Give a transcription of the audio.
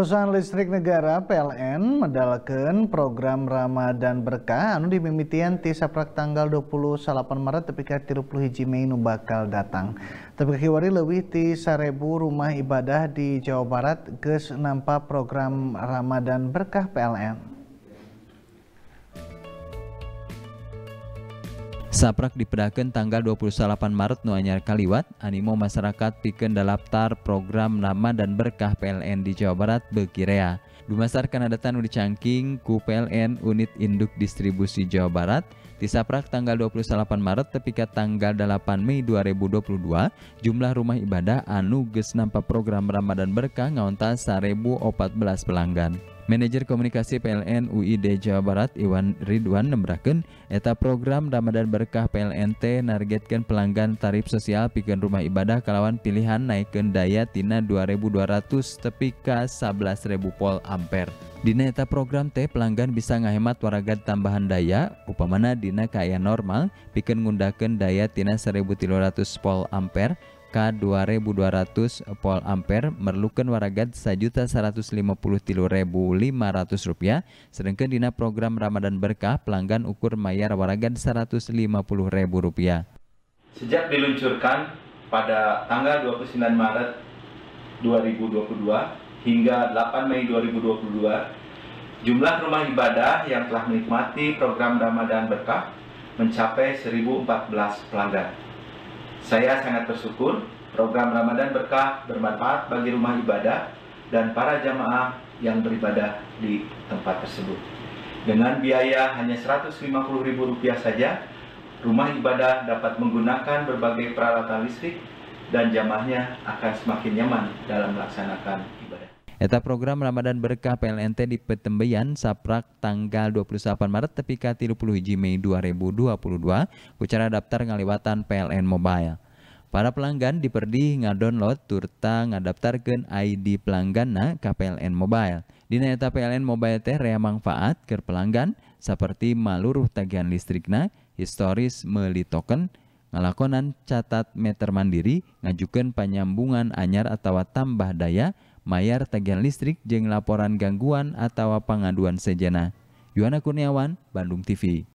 Perusahaan listrik negara PLN mendalakan program Ramadan Berkah anu dimimitian ti saprak tanggal 28 Maret tepika 30 hiji Mei nu bakal datang. Tapi kiwari lebih di 1000 rumah ibadah di Jawa Barat geus nampak program Ramadan Berkah PLN. Saprak dipedakan tanggal 28 Maret nuanyar kaliwat, animo masyarakat piken daftar program nama dan berkah PLN di Jawa Barat bekirea. Dumasar adatan uli cangking ku PLN Unit Induk Distribusi Jawa Barat, di Saprak tanggal 28 Maret tepika tanggal 8 Mei 2022, jumlah rumah ibadah anu ges nampak program Ramadan Berkah ngontas 1014 pelanggan. Manajer Komunikasi PLN UID Jawa Barat Iwan Ridwan nembraken eta program Ramadan Berkah PLNT nargetkan pelanggan tarif sosial pikan rumah ibadah kalawan pilihan naikkan daya tina 2200 tepi ka 11.000 pol ampere. Dina eta program T pelanggan bisa ngahemat waraga tambahan daya upamana dina kaya normal piken ngundakan daya tina 1300 pol ampere K 2200 volt ampere merlukan waragat 1.153.500 rupiah sedangkan dina program Ramadan Berkah pelanggan ukur mayar waragat 150.000 rupiah Sejak diluncurkan pada tanggal 29 Maret 2022 hingga 8 Mei 2022 jumlah rumah ibadah yang telah menikmati program Ramadan Berkah mencapai 1014 pelanggan saya sangat bersyukur program Ramadan Berkah bermanfaat bagi rumah ibadah dan para jamaah yang beribadah di tempat tersebut. Dengan biaya hanya Rp150.000 saja, rumah ibadah dapat menggunakan berbagai peralatan listrik dan jamaahnya akan semakin nyaman dalam melaksanakan Eta program Ramadan Berkah PLNT di Petembeyan Saprak tanggal 28 Maret tepika 30 hiji Mei 2022 kucara daftar ngaliwatan PLN Mobile. Para pelanggan diperdi ngadownload turta ngadaptarkan ID pelanggan pelangganna KPLN Mobile. Dina eta PLN Mobile teh rea manfaat ke pelanggan seperti maluruh tagihan listrikna, historis meli token, ngalakonan catat meter mandiri, ngajukan penyambungan anyar atau tambah daya, mayar tagihan listrik jeng laporan gangguan atau pengaduan sejana. Yuhana Kurniawan, Bandung TV.